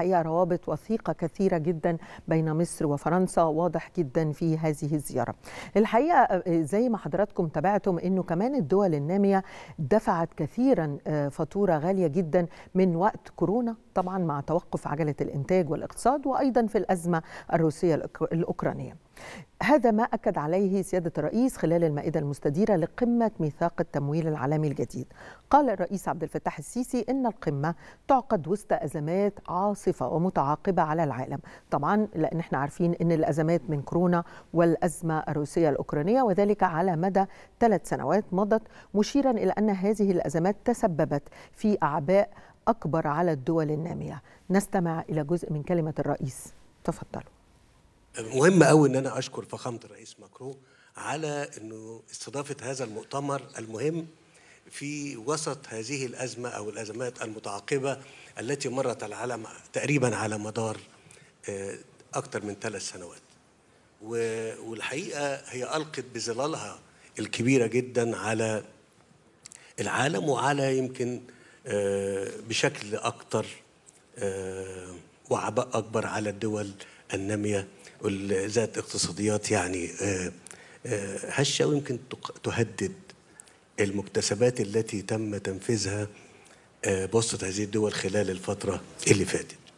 الحقيقه روابط وثيقه كثيره جدا بين مصر وفرنسا واضح جدا في هذه الزياره. الحقيقه آه، زي ما حضراتكم تابعتم انه كمان الدول الناميه دفعت كثيرا آه، فاتوره غاليه جدا من وقت كورونا طبعا مع توقف عجله الانتاج والاقتصاد وايضا في الازمه الروسيه الاوكرانيه. هذا ما أكد عليه سيادة الرئيس خلال المائدة المستديرة لقمة ميثاق التمويل العالمي الجديد قال الرئيس عبد الفتاح السيسي إن القمة تعقد وسط أزمات عاصفة ومتعاقبة على العالم طبعا لأن احنا عارفين إن الأزمات من كورونا والأزمة الروسية الأوكرانية وذلك على مدى ثلاث سنوات مضت مشيرا إلى أن هذه الأزمات تسببت في أعباء أكبر على الدول النامية نستمع إلى جزء من كلمة الرئيس تفضلوا مهم قوي ان انا اشكر فخامه الرئيس ماكرو على انه استضافه هذا المؤتمر المهم في وسط هذه الازمه او الازمات المتعاقبه التي مرت العالم تقريبا على مدار آه، اكثر من ثلاث سنوات. والحقيقه هي القت بظلالها الكبيره جدا على العالم وعلى يمكن آه، بشكل اكثر آه، وعباء اكبر على الدول الناميه ذات اقتصاديات يعني آه، آه، هشه ويمكن تهدد المكتسبات التي تم تنفيذها آه، بوسط هذه الدول خلال الفتره اللي فاتت.